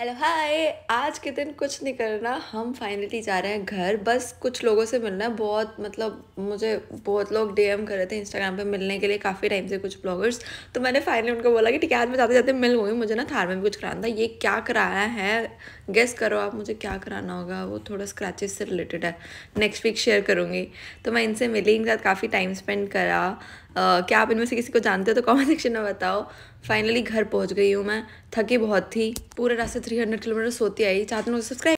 hello hi आज के दिन कुछ नहीं करना हम फाइनली जा रहे हैं घर बस कुछ लोगों से मिलना है बहुत मतलब मुझे बहुत लोग डीएम कर रहे थे इंस्टाग्राम पे मिलने के लिए काफ़ी टाइम से कुछ ब्लॉगर्स तो मैंने फाइनली उनको बोला कि ठीक है आज मैं जाते जाते मिल गई मुझे ना थार में भी कुछ कराना था ये क्या कराया है गेस करो आप मुझे क्या कराना होगा वो थोड़ा स्क्रैचेस से रिलेटेड है नेक्स्ट वीक शेयर करूँगी तो मैं इनसे मिली इनके साथ काफ़ी टाइम स्पेंड करा Uh, क्या आप इनमें से किसी को जानते हो तो कमेंट सेक्शन में बताओ फाइनली घर पहुंच गई हूँ मैं थकी बहुत थी पूरे रास्ते 300 किलोमीटर सोती आई चाहती हूँ सब्सक्राइब